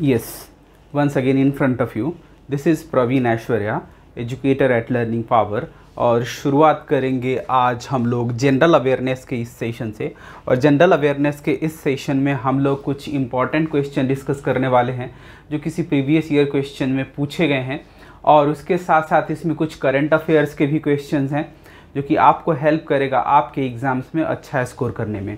Yes, once again in front of you, this is Praveen Aishwarya, educator at Learning Power और शुरुआत करेंगे आज हम लोग जनरल अवेयरनेस के इस सेशन से और जनरल अवेयरनेस के इस सेशन में हम लोग कुछ इम्पॉर्टेंट क्वेश्चन डिस्कस करने वाले हैं जो किसी प्रीवियस ईयर क्वेश्चन में पूछे गए हैं और उसके साथ साथ इसमें कुछ करंट अफेयर्स के भी क्वेश्चन हैं जो कि आपको हेल्प करेगा आपके एग्ज़ाम्स में अच्छा स्कोर करने में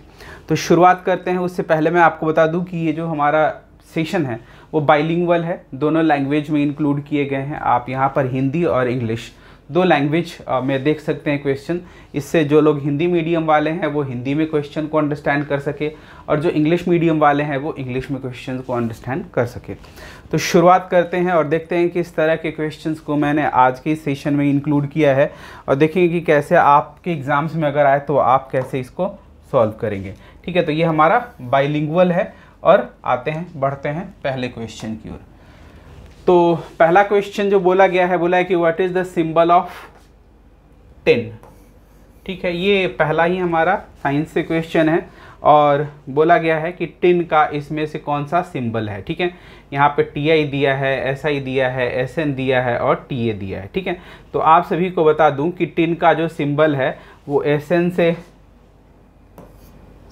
तो शुरुआत करते हैं उससे पहले मैं आपको बता दूँ कि ये जो हमारा सेशन है वो बाइलिंगुअल है दोनों लैंग्वेज में इंक्लूड किए गए हैं आप यहाँ पर हिंदी और इंग्लिश दो लैंग्वेज में देख सकते हैं क्वेश्चन इससे जो लोग हिंदी मीडियम वाले हैं वो हिंदी में क्वेश्चन को अंडरस्टैंड कर सके और जो इंग्लिश मीडियम वाले हैं वो इंग्लिश में क्वेश्चन को अंडरस्टैंड कर सके तो शुरुआत करते हैं और देखते हैं कि इस तरह के क्वेश्चन को मैंने आज के सेशन में इंक्लूड किया है और देखेंगे कि कैसे आपके एग्ज़ाम्स में अगर आए तो आप कैसे इसको सॉल्व करेंगे ठीक है तो ये हमारा बाइलिंगुअल है और आते हैं बढ़ते हैं पहले क्वेश्चन की ओर तो पहला क्वेश्चन जो बोला गया है बोला है कि what is the symbol of ten ठीक है ये पहला ही हमारा साइंस से क्वेश्चन है और बोला गया है कि टिन का इसमें से कौन सा सिंबल है ठीक है यहाँ पे टी आई दिया है एस आई दिया है एस एन दिया है और टी ए दिया है ठीक है तो आप सभी को बता दूं कि टिन का जो सिंबल है वो एस एन से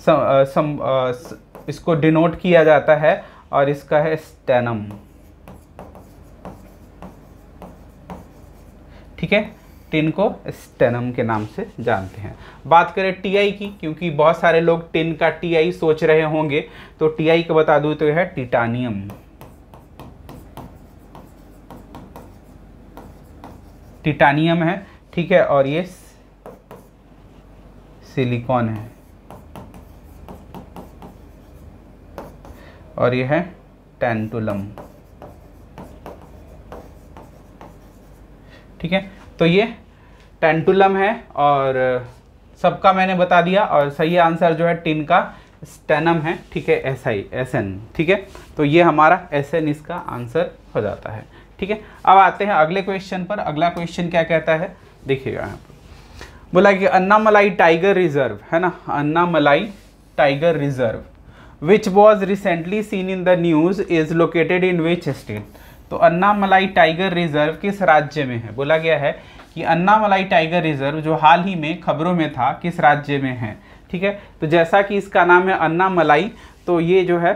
सम, आ, सम, आ, स, इसको डिनोट किया जाता है और इसका है स्टेनम ठीक है टिन को स्टेनम के नाम से जानते हैं बात करें टीआई की क्योंकि बहुत सारे लोग टिन का टीआई सोच रहे होंगे तो टीआई का बता दूं तो यह है टिटानियम टिटानियम है ठीक है और ये सिलिकॉन है और ये है टेंटुलम ठीक है तो ये टेंटुलम है और सबका मैंने बता दिया और सही आंसर जो है टिन का स्टेनम है ठीक है एस आई एस एन ठीक है तो ये हमारा एस एन इसका आंसर हो जाता है ठीक है अब आते हैं अगले क्वेश्चन पर अगला क्वेश्चन क्या कहता है देखिएगा यहाँ पर बोला कि अन्ना मलाई टाइगर रिजर्व है ना Annamalai tiger reserve which was recently seen in the news is located in which state तो अन्नामलाई टाइगर रिजर्व किस राज्य में है बोला गया है कि अन्नामलाई टाइगर रिजर्व जो हाल ही में खबरों में था किस राज्य में है ठीक है तो जैसा कि इसका नाम है अन्नामलाई तो ये जो है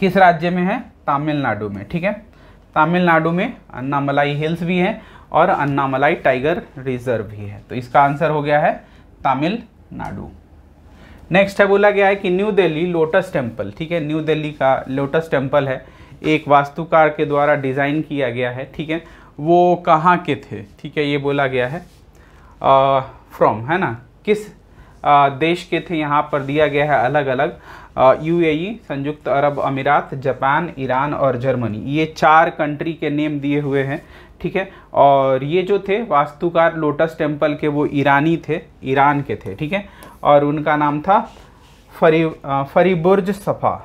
किस राज्य में है तमिलनाडु में ठीक है तमिलनाडु में अन्नामलाई हिल्स भी है और अन्नामलाई टाइगर रिजर्व भी है तो इसका आंसर हो गया है तमिलनाडु नेक्स्ट है बोला गया है कि न्यू दिल्ली लोटस टेम्पल ठीक है न्यू दिल्ली का लोटस टेम्पल है एक वास्तुकार के द्वारा डिज़ाइन किया गया है ठीक है वो कहाँ के थे ठीक है ये बोला गया है फ्रॉम है ना किस आ, देश के थे यहाँ पर दिया गया है अलग अलग यूएई e, संयुक्त अरब अमीरात जापान ईरान और जर्मनी ये चार कंट्री के नेम दिए हुए हैं ठीक है और ये जो थे वास्तुकार लोटस टेम्पल के वो ईरानी थे ईरान के थे ठीक है और उनका नाम था फरी फरीबुर्ज सफ़ा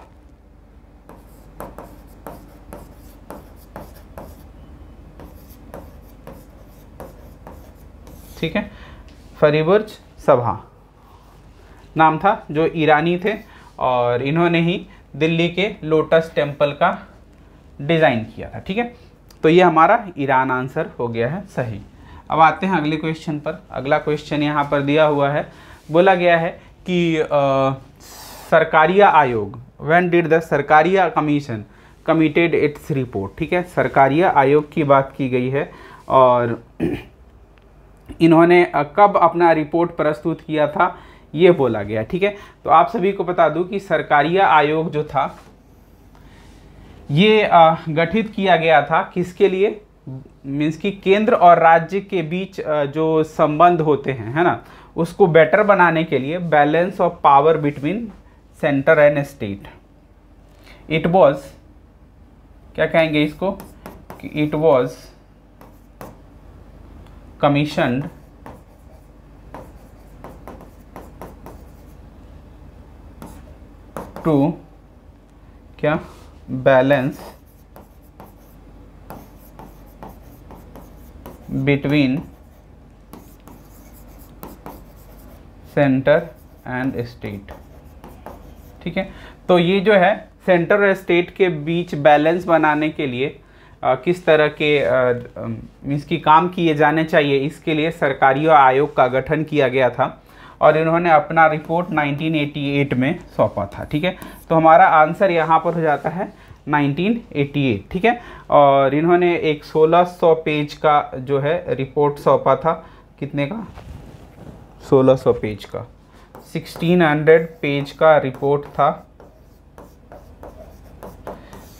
ठीक है फरीबुर्ज सभा नाम था जो ईरानी थे और इन्होंने ही दिल्ली के लोटस टेम्पल का डिज़ाइन किया था ठीक है तो ये हमारा ईरान आंसर हो गया है सही अब आते हैं अगले क्वेश्चन पर अगला क्वेश्चन यहाँ पर दिया हुआ है बोला गया है कि सरकारिया आयोग when did the Sarkaria commission committed its report ठीक है सरकारिया आयोग की बात की गई है और इन्होंने कब अपना रिपोर्ट प्रस्तुत किया था ये बोला गया ठीक है तो आप सभी को बता दूं कि सरकारिया आयोग जो था ये गठित किया गया था किसके लिए मीन्स कि केंद्र और राज्य के बीच जो संबंध होते हैं है ना उसको बेटर बनाने के लिए balance of power between centre and state it was क्या कहेंगे इसको कि इट वॉज कमीशनड टू क्या balance between centre and state ठीक है तो ये जो है सेंटर और स्टेट के बीच बैलेंस बनाने के लिए आ, किस तरह के मीन्स की काम किए जाने चाहिए इसके लिए सरकारी आयोग का गठन किया गया था और इन्होंने अपना रिपोर्ट 1988 में सौंपा था ठीक है तो हमारा आंसर यहाँ पर हो जाता है 1988 ठीक है और इन्होंने एक 1600 पेज का जो है रिपोर्ट सौंपा था कितने का 1600 पेज का 1600 पेज का रिपोर्ट था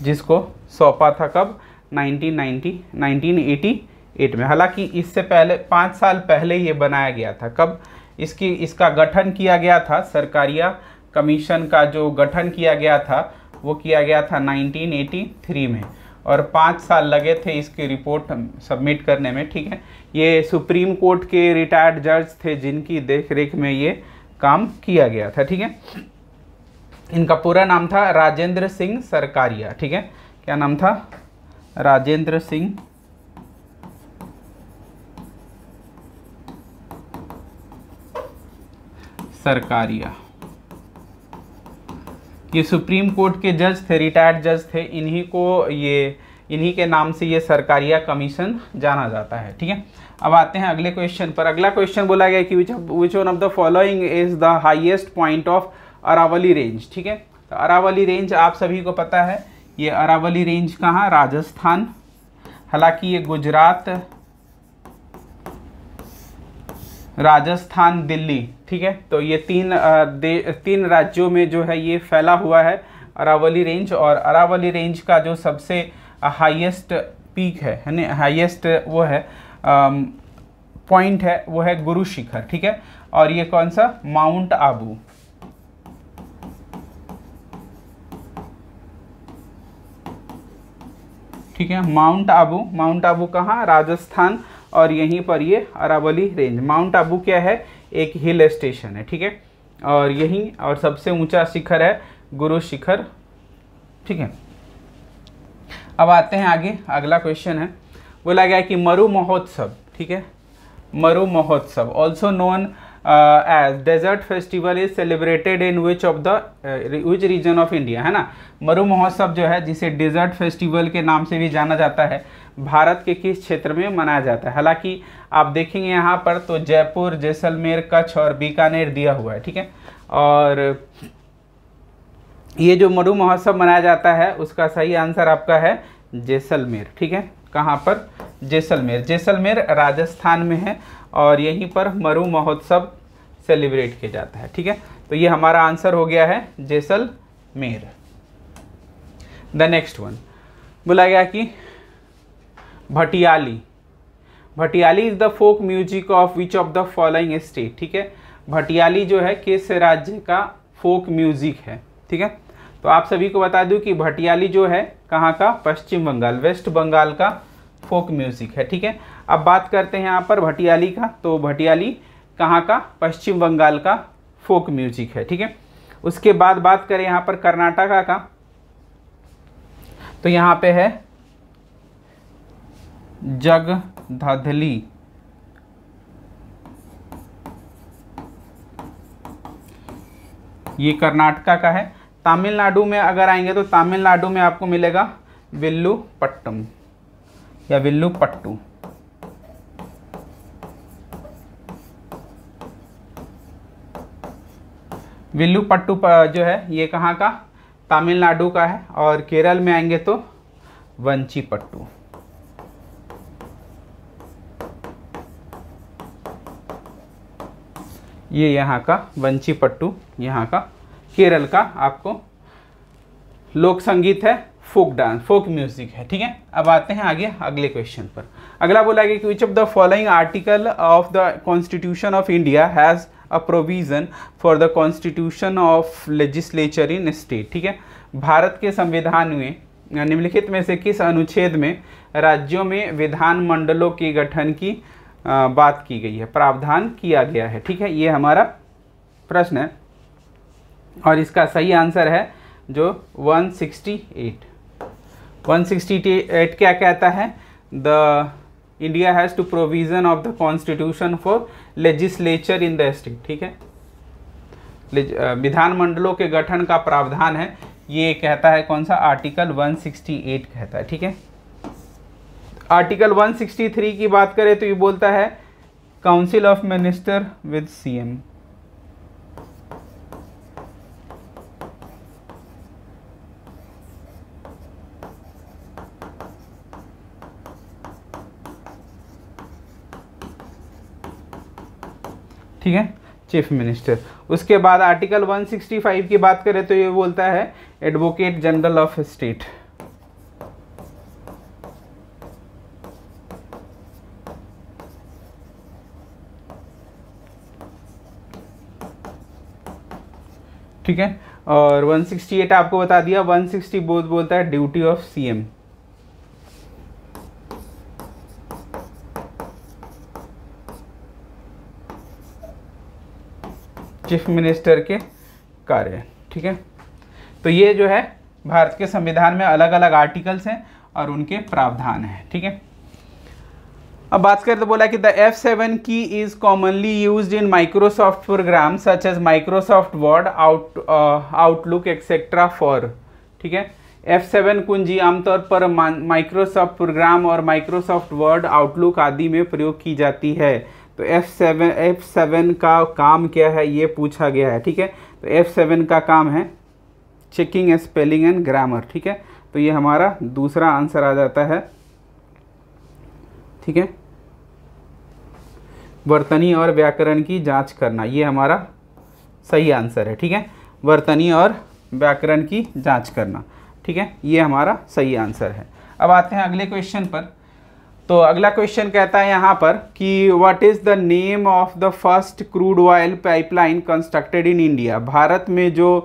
जिसको सौंपा था कब 1990 1988 में हालांकि इससे पहले पाँच साल पहले ये बनाया गया था कब इसकी इसका गठन किया गया था सरकारिया कमीशन का जो गठन किया गया था वो किया गया था 1983 में और पाँच साल लगे थे इसकी रिपोर्ट सबमिट करने में ठीक है ये सुप्रीम कोर्ट के रिटायर्ड जज थे जिनकी देखरेख में ये काम किया गया था ठीक है इनका पूरा नाम था राजेंद्र सिंह सरकारिया ठीक है क्या नाम था राजेंद्र सिंह सरकारिया ये सुप्रीम कोर्ट के जज थे रिटायर्ड जज थे इन्हीं को ये इन्हीं के नाम से ये सरकारिया कमीशन जाना जाता है ठीक है अब आते हैं अगले क्वेश्चन पर अगला क्वेश्चन बोला गया कि which which one of the following is the highest point of Aravalli range ठीक है तो अरावली रेंज आप सभी को पता है ये अरावली रेंज कहाँ राजस्थान हालांकि ये गुजरात राजस्थान दिल्ली ठीक है तो ये तीन तीन राज्यों में जो है ये फैला हुआ है अरावली रेंज और अरावली रेंज का जो सबसे हाईएस्ट पीक है यानी हाईएस्ट वो है पॉइंट है वो है गुरु शिखर ठीक है और ये कौन सा माउंट आबू ठीक है माउंट आबू माउंट आबू कहाँ राजस्थान और यहीं पर ये अरावली रेंज माउंट आबू क्या है एक हिल स्टेशन है ठीक है और यहीं और सबसे ऊंचा शिखर है गुरु शिखर ठीक है अब आते हैं आगे अगला क्वेश्चन है बोला गया कि मरु महोत्सव ठीक है Maru Mahotsav also known uh, as desert festival is celebrated in which of the uh, which region of India है ना मरु महोत्सव जो है जिसे डेजर्ट फेस्टिवल के नाम से भी जाना जाता है भारत के किस क्षेत्र में मनाया जाता है हालांकि आप देखेंगे यहाँ पर तो जयपुर जैसलमेर कच्छ और बीकानेर दिया हुआ है ठीक है और ये जो मरु महोत्सव मनाया जाता है उसका सही आंसर आपका है जैसलमेर ठीक है कहाँ पर जैसलमेर जैसलमेर राजस्थान में है और यहीं पर मरु महोत्सव सेलिब्रेट किया जाता है ठीक है तो ये हमारा आंसर हो गया है जैसलमेर द नेक्स्ट वन बोला गया कि Bhatiali Bhatiali is the folk music of which of the following state ठीक है भटियाली जो है किस राज्य का फोक म्यूजिक है ठीक है तो आप सभी को बता दूं कि भटियाली जो है कहाँ का पश्चिम बंगाल वेस्ट बंगाल का फोक म्यूज़िक है ठीक है अब बात करते हैं यहाँ पर भटियाली का तो भटियाली कहाँ का पश्चिम बंगाल का फोक म्यूज़िक है ठीक है उसके बाद बात करें यहाँ पर कर्नाटका का तो यहाँ पे है जग ये कर्नाटका का है तमिलनाडु में अगर आएंगे तो तमिलनाडु में आपको मिलेगा विल्लू पट्टम या विल्लू पट्टू विल्लू पट्टू जो है ये कहाँ का तमिलनाडु का है और केरल में आएंगे तो वंची पट्टू ये यहाँ का वंची पट्टू यहाँ का केरल का आपको लोक संगीत है फोक डांस फोक म्यूजिक है ठीक है अब आते हैं आगे अगले क्वेश्चन पर अगला बोला गया कि which of the following article of the constitution of India has a provision for the constitution of legislature in state ठीक है भारत के संविधान में निम्नलिखित में से किस अनुच्छेद में राज्यों में विधान मंडलों के गठन की बात की गई है प्रावधान किया गया है ठीक है ये हमारा प्रश्न है और इसका सही आंसर है जो 168 168 क्या कहता है the India has to provision of the constitution for legislature in the state ठीक है uh, विधानमंडलों के गठन का प्रावधान है ये कहता है कौन सा आर्टिकल 168 कहता है ठीक है आर्टिकल 163 की बात करें तो ये बोलता है council of minister with CM ठीक है चीफ मिनिस्टर उसके बाद आर्टिकल 165 की बात करें तो ये बोलता है एडवोकेट जनरल ऑफ स्टेट ठीक है और 168 आपको बता दिया 160 बोल बोलता है duty of CM chief minister के कार्य ठीक है तो ये जो है भारत के संविधान में अलग अलग आर्टिकल्स हैं और उनके प्रावधान हैं ठीक है अब बात करें तो बोला कि the F seven key is commonly use in Microsoft program such as Microsoft Word out Outlook etcetera for ठीक है एफ सेवन कुंजी आमतौर पर माइक्रोसॉफ्ट प्रोग्राम और माइक्रोसॉफ्ट वर्ड आउटलुक आदि में प्रयोग की जाती है तो एफ़ सेवन एफ़ सेवन का काम क्या है ये पूछा गया है ठीक है तो एफ़ सेवन का काम है चेकिंग स्पेलिंग एंड ग्रामर ठीक है तो ये हमारा दूसरा आंसर आ जाता है ठीक है वर्तनी और व्याकरण की जांच करना ये हमारा सही आंसर है ठीक है वर्तनी और व्याकरण की जांच करना ठीक है ये हमारा सही आंसर है अब आते हैं अगले क्वेश्चन पर तो अगला क्वेश्चन कहता है यहाँ पर कि what is the name of the first crude oil pipeline constructed in India Bharat में जो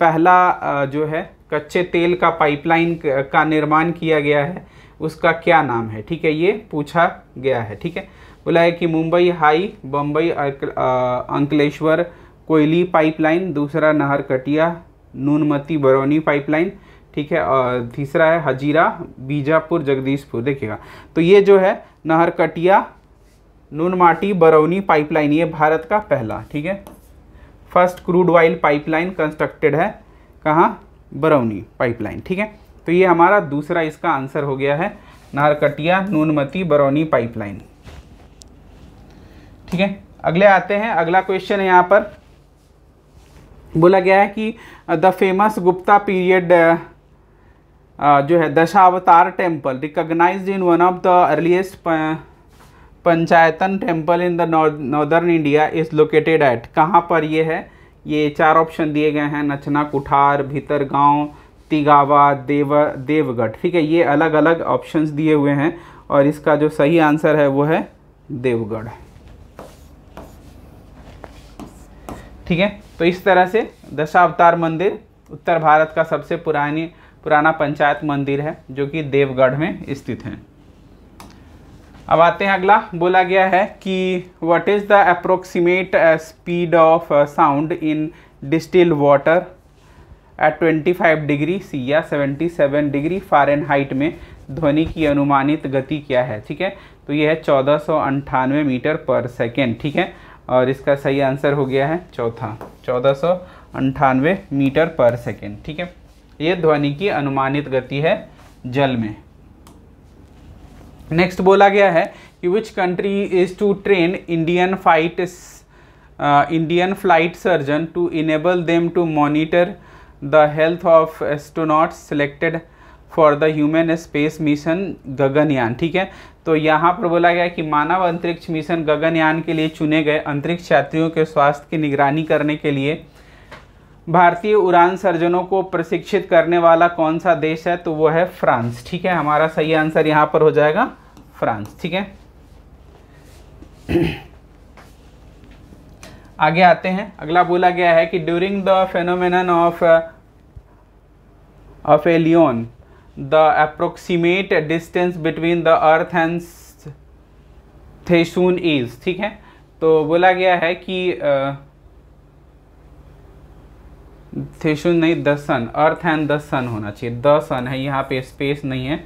पहला जो है कच्चे तेल का पाइपलाइन का निर्माण किया गया है उसका क्या नाम है ठीक है ये पूछा गया है ठीक है बोला है कि मुंबई हाई बम्बई अंकलेश्वर कोयली पाइपलाइन दूसरा नहरकटिया नूनमती बरौनी पाइपलाइन ठीक है और तीसरा है हजीरा बीजापुर जगदीशपुर देखिएगा तो ये जो है नहरकटिया नूनमाटी बरौनी पाइपलाइन ये भारत का पहला ठीक है first crude oil pipeline constructed है कहाँ बरौनी पाइपलाइन ठीक है तो ये हमारा दूसरा इसका आंसर हो गया है नारकटिया नूनमती बरौनी पाइपलाइन ठीक है अगले आते हैं अगला क्वेश्चन है यहाँ पर बोला गया है कि द फेमस गुप्ता पीरियड जो है Dashavatar temple recognize in one of the earliest Panchayatana temple in the northern India is located at कहाँ पर ये है ये चार ऑप्शन दिए गए हैं नचना कुठार भीतर गांव तिगावा देव देवगढ़ ठीक है ये अलग अलग ऑप्शंस दिए हुए हैं और इसका जो सही आंसर है वो है देवगढ़ ठीक है तो इस तरह से दशावतार मंदिर उत्तर भारत का सबसे पुरानी पुराना पंचायत मंदिर है जो कि देवगढ़ में स्थित है अब आते हैं अगला बोला गया है कि what is the approximate speed of sound in distil water at 25 degree C या 77 डिग्री फारेनहाइट में ध्वनि की अनुमानित गति क्या है ठीक है तो यह है चौदह मीटर पर सेकेंड ठीक है और इसका सही आंसर हो गया है चौथा चौदह मीटर पर सेकेंड ठीक है ये ध्वनि की अनुमानित गति है जल में नेक्स्ट बोला गया है कि which country is to train Indian fight Indian flight surgeon to enable them to monitor the health of astronaut selected for the human space mission Gaganyaan ठीक है तो यहाँ पर बोला गया कि मानव अंतरिक्ष मिशन गगनयान के लिए चुने गए अंतरिक्ष यात्रियों के स्वास्थ्य की निगरानी करने के लिए भारतीय उड़ान सर्जनों को प्रशिक्षित करने वाला कौन सा देश है तो वो है फ्रांस ठीक है हमारा सही आंसर यहाँ पर हो जाएगा फ्रांस ठीक है आगे आते हैं अगला बोला गया है कि during the phenomenon of of aphelion the approximate distance between the earth and the sun is ठीक है तो बोला गया है कि uh, थेशन नहीं the sun earth and the sun होना चाहिए द सन है यहाँ पे स्पेस नहीं है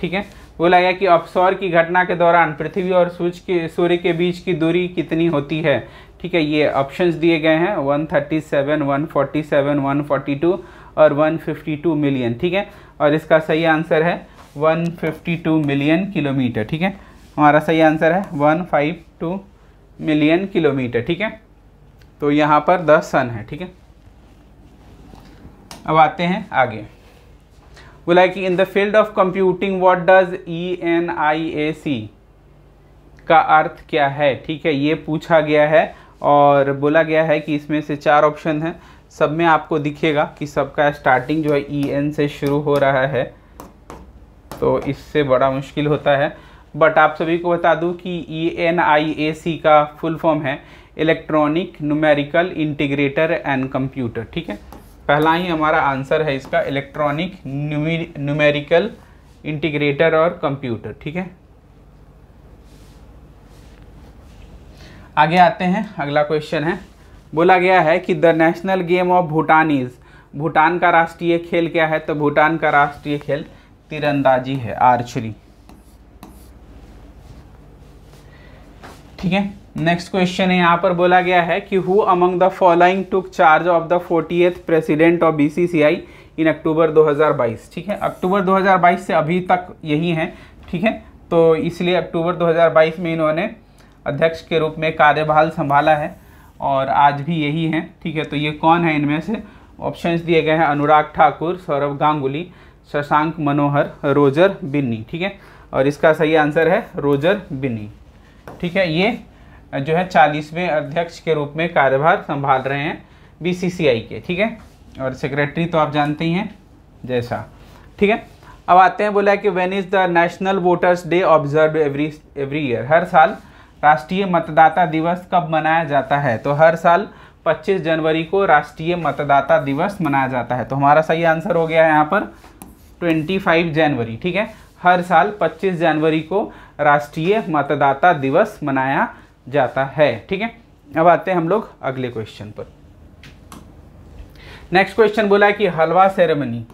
ठीक है बोला गया कि अपसौर की घटना के दौरान पृथ्वी और सूर्य के सूर्य के बीच की दूरी कितनी होती है ठीक है ये ऑप्शंस दिए गए हैं 137, 147, 142 और 152 मिलियन ठीक है और इसका सही आंसर है 152 मिलियन किलोमीटर ठीक है हमारा सही आंसर है 152 मिलियन किलोमीटर ठीक है तो यहाँ पर द सन है ठीक है अब आते हैं आगे वो like in the field of computing what does E N I A C का अर्थ क्या है ठीक है ये पूछा गया है और बोला गया है कि इसमें से चार ऑप्शन हैं सब में आपको दिखेगा कि सबका स्टार्टिंग जो है ई e एन से शुरू हो रहा है तो इससे बड़ा मुश्किल होता है बट आप सभी को बता दूं कि ई एन आई ए सी का फुल फॉर्म है electronic numerical integrator and computer ठीक है पहला ही हमारा आंसर है इसका इलेक्ट्रॉनिक न्यूमेरिकल इंटीग्रेटर और कंप्यूटर ठीक है आगे आते हैं अगला क्वेश्चन है बोला गया है कि the national game of Bhutan is Bhutan का राष्ट्रीय खेल क्या है तो भूटान का राष्ट्रीय खेल तीरंदाजी है आर्चरी ठीक है नेक्स्ट क्वेश्चन है यहाँ पर बोला गया है कि who among the following took charge of the forty president of BCCI in October 2022 ठीक है अक्टूबर 2022 से अभी तक यही है ठीक है तो इसलिए अक्टूबर 2022 में इन्होंने अध्यक्ष के रूप में कार्यभार संभाला है और आज भी यही है ठीक है तो ये कौन है इनमें से ऑप्शंस दिए गए हैं अनुराग ठाकुर सौरभ गांगुली शशांक मनोहर रोजर बिन्नी ठीक है और इसका सही आंसर है रोजर बिन्नी ठीक है ये जो है चालीसवें अध्यक्ष के रूप में कार्यभार संभाल रहे हैं बीसीसीआई के ठीक है और सेक्रेटरी तो आप जानते ही हैं जैसा ठीक है अब आते हैं बोला कि when is the national voters day observe every every year हर साल राष्ट्रीय मतदाता दिवस कब मनाया जाता है तो हर साल 25 जनवरी को राष्ट्रीय मतदाता दिवस मनाया जाता है तो हमारा सही आंसर हो गया है यहाँ पर 25 जनवरी ठीक है हर साल 25 जनवरी को राष्ट्रीय मतदाता दिवस मनाया जाता है ठीक है अब आते हैं हम लोग अगले क्वेश्चन पर नेक्स्ट क्वेश्चन बोला कि halwa ceremony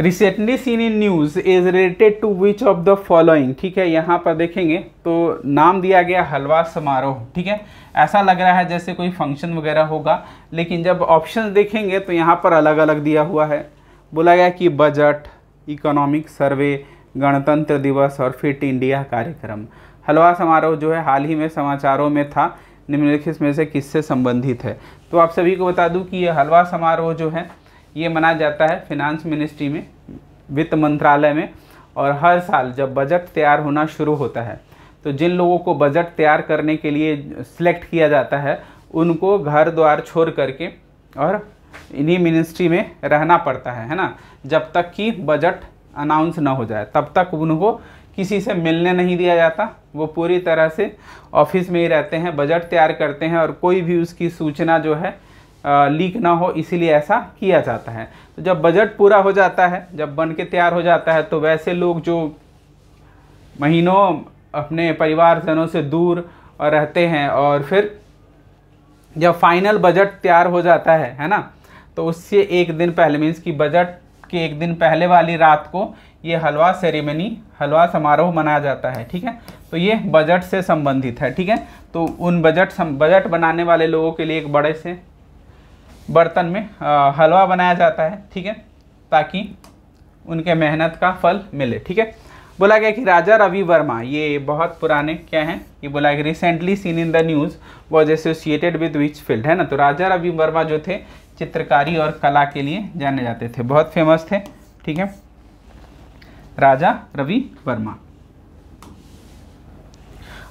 recently seen in news is related to which of the following ठीक है यहाँ पर देखेंगे तो नाम दिया गया हलवा समारोह ठीक है ऐसा लग रहा है जैसे कोई फंक्शन वगैरह होगा लेकिन जब ऑप्शन देखेंगे तो यहाँ पर अलग अलग दिया हुआ है बोला गया कि बजट इकोनॉमिक सर्वे गणतंत्र दिवस और फिट इंडिया कार्यक्रम हलवा समारोह जो है हाल ही में समाचारों में था निम्नलिखित में से किससे संबंधित है तो आप सभी को बता दूं कि ये हलवा समारोह जो है ये मनाया जाता है फिनांस मिनिस्ट्री में वित्त मंत्रालय में और हर साल जब बजट तैयार होना शुरू होता है तो जिन लोगों को बजट तैयार करने के लिए सिलेक्ट किया जाता है उनको घर द्वार छोड़ करके और इन्हीं मिनिस्ट्री में रहना पड़ता है है ना जब तक कि बजट अनाउंस ना हो जाए तब तक उनको किसी से मिलने नहीं दिया जाता वो पूरी तरह से ऑफिस में ही रहते हैं बजट तैयार करते हैं और कोई भी उसकी सूचना जो है लीक ना हो इसीलिए ऐसा किया जाता है तो जब बजट पूरा हो जाता है जब बन के तैयार हो जाता है तो वैसे लोग जो महीनों अपने परिवारजनों से दूर रहते हैं और फिर जब फाइनल बजट तैयार हो जाता है है ना तो उससे एक दिन पहले मीन्स कि बजट के एक दिन पहले वाली रात को ये हलवा सेरेमनी हलवा समारोह मनाया जाता है ठीक है तो ये बजट से संबंधित है ठीक है तो उन बजट सम, बजट बनाने वाले लोगों के लिए एक बड़े से बर्तन में आ, हलवा बनाया जाता है ठीक है ताकि उनके मेहनत का फल मिले ठीक है बोला गया कि राजा रवि वर्मा ये बहुत पुराने क्या हैं ये बोला गया recently seen in the news was associated with which field है ना तो राजा रवि वर्मा जो थे चित्रकारी और कला के लिए जाने जाते थे बहुत फेमस थे ठीक है राजा रवि वर्मा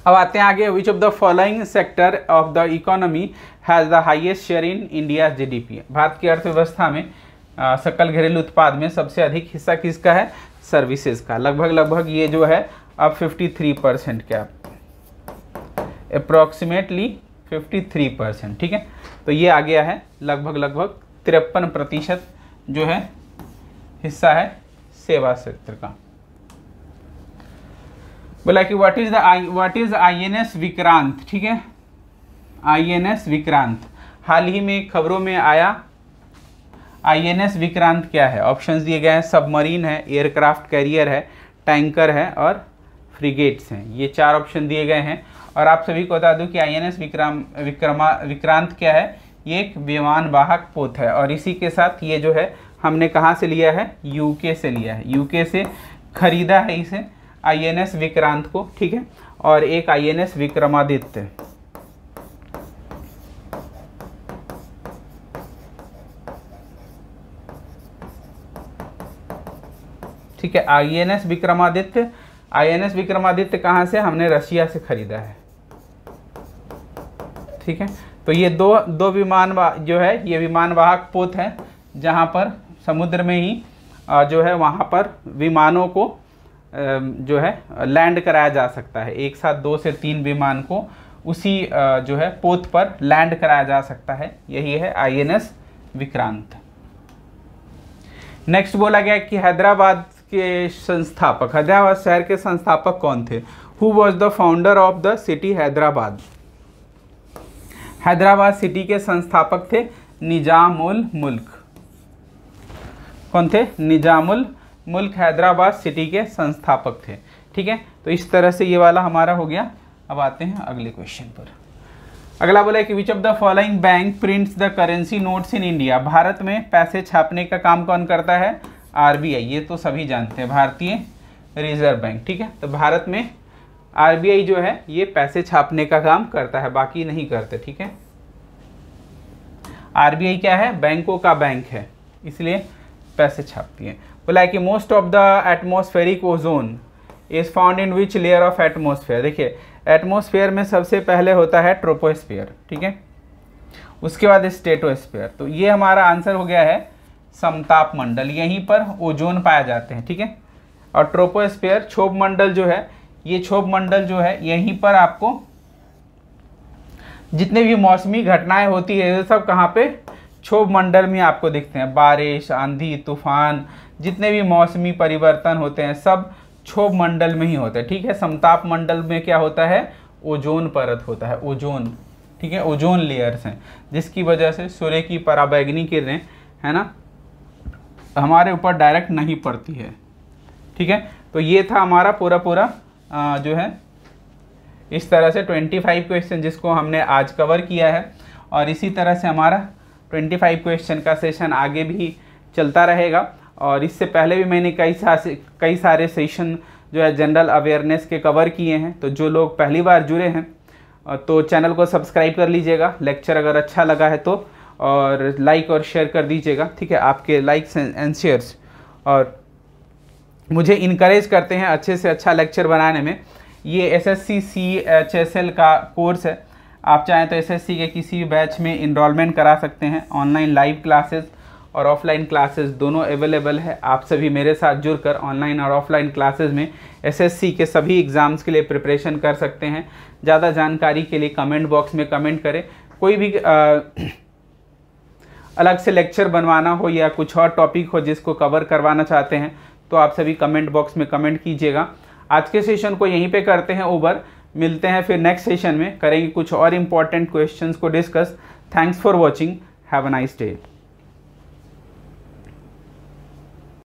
अब आते हैं आगे which of the following sector of the economy has the highest share in India GDP Bharat की अर्थव्यवस्था में सकल घरेलू उत्पाद में सबसे अधिक हिस्सा किसका है सर्विसेज का लगभग लगभग ये जो है अब 53 परसेंट क्या अप्रोक्सीमेटली 53 परसेंट ठीक है तो ये आ गया है लगभग लगभग तिरपन प्रतिशत जो है हिस्सा है सेवा क्षेत्र का बोला कि what is the I what is INS Vikrant ठीक है आईएनएस विक्रांत हाल ही में खबरों में आया आईएनएस विक्रांत क्या है ऑप्शंस दिए गए हैं सबमरीन है एयरक्राफ्ट कैरियर है टैंकर है और फ्रिगेट्स हैं ये चार ऑप्शन दिए गए हैं और आप सभी को बता दूं कि आईएनएस विक्रम विक्रमा विक्रांत क्या है ये एक विमान वाहक पोत है और इसी के साथ ये जो है हमने कहाँ से लिया है यूके से लिया है यूके से खरीदा है इसे आईएनएस विक्रांत को ठीक है और एक आईएनएस विक्रमादित्य ठीक है आईएनएस विक्रमादित्य आईएनएस विक्रमादित्य कहाँ से हमने रशिया से खरीदा है ठीक है तो ये दो दो विमान जो है ये विमानवाहक पोत है जहाँ पर समुद्र में ही जो है वहाँ पर विमानों को जो है लैंड कराया जा सकता है एक साथ दो से तीन विमान को उसी जो है पोत पर लैंड कराया जा सकता है यही है आईएनएस विक्रांत नेक्स्ट बोला गया कि हैदराबाद के संस्थापक हैदराबाद शहर के संस्थापक कौन थे who was the founder of the city Hyderabad Hyderabad city के संस्थापक थे निजामुल मुल्क कौन थे निजामुल मुल्क हैदराबाद सिटी के संस्थापक थे ठीक है तो इस तरह से ये वाला हमारा हो गया अब आते हैं अगले क्वेश्चन पर अगला बोला है कि which of the following bank prints the currency notes in India Bharat में पैसे छापने का काम कौन करता है आरबीआई ये तो सभी जानते हैं भारतीय रिजर्व बैंक ठीक है तो भारत में आरबीआई जो है ये पैसे छापने का काम करता है बाकी नहीं करते ठीक है आरबीआई क्या है बैंकों का बैंक है इसलिए पैसे छापती है बोला कि most of the atmospheric ozone is found in which layer of atmosphere देखिए एटमोसफेयर में सबसे पहले होता है ट्रोपोस्फेयर ठीक है उसके बाद स्टेटोस्फेयर तो ये हमारा आंसर हो गया है समताप मंडल यहीं पर ओजोन पाए जाते हैं ठीक है और ट्रोपोस्फेयर क्षोभ मंडल जो है ये क्षोभ मंडल जो है यहीं पर आपको जितने भी मौसमी घटनाएं होती है ये सब कहाँ पे क्षोभ मंडल में आपको दिखते हैं बारिश आंधी तूफान जितने भी मौसमी परिवर्तन होते हैं सब क्षोभ मंडल में ही होते हैं ठीक है समताप मंडल में क्या होता है ओजोन परत होता है ओजोन ठीक है ओजोन लेयर्स हैं जिसकी वजह से सूर्य की पराबैग्नि किरणें है ना हमारे ऊपर डायरेक्ट नहीं पड़ती है ठीक है तो ये था हमारा पूरा पूरा आ, जो है इस तरह से 25 क्वेश्चन जिसको हमने आज कवर किया है और इसी तरह से हमारा 25 क्वेश्चन का सेशन आगे भी चलता रहेगा और इससे पहले भी मैंने कई सारे कई सारे सेशन जो है जनरल अवेयरनेस के कवर किए हैं तो जो लोग पहली बार जुड़े हैं तो चैनल को सब्सक्राइब कर लीजिएगा लेक्चर अगर अच्छा लगा है तो और लाइक और शेयर कर दीजिएगा ठीक है आपके लाइक्स एंड शेयर्स और मुझे इनक्रेज करते हैं अच्छे से अच्छा लेक्चर बनाने में ये S S C C H S L का कोर्स है आप चाहें तो एस एस सी के किसी भी बैच में इनरोलमेंट करा सकते हैं ऑनलाइन लाइव क्लासेस और ऑफलाइन क्लासेस दोनों अवेलेबल है आप सभी मेरे साथ जुड़कर ऑनलाइन और ऑफलाइन क्लासेस में एसएससी के सभी एग्ज़ाम्स के लिए प्रिपरेशन कर सकते हैं ज़्यादा जानकारी के लिए कमेंट बॉक्स में कमेंट करें कोई भी आ, अलग से लेक्चर बनवाना हो या कुछ और टॉपिक हो जिसको कवर करवाना चाहते हैं तो आप सभी कमेंट बॉक्स में कमेंट कीजिएगा आज के सेशन को यहीं पे करते हैं ओवर मिलते हैं फिर नेक्स्ट सेशन में करेंगे कुछ और इम्पॉर्टेंट क्वेश्चंस को discuss thanks for watching have a nice day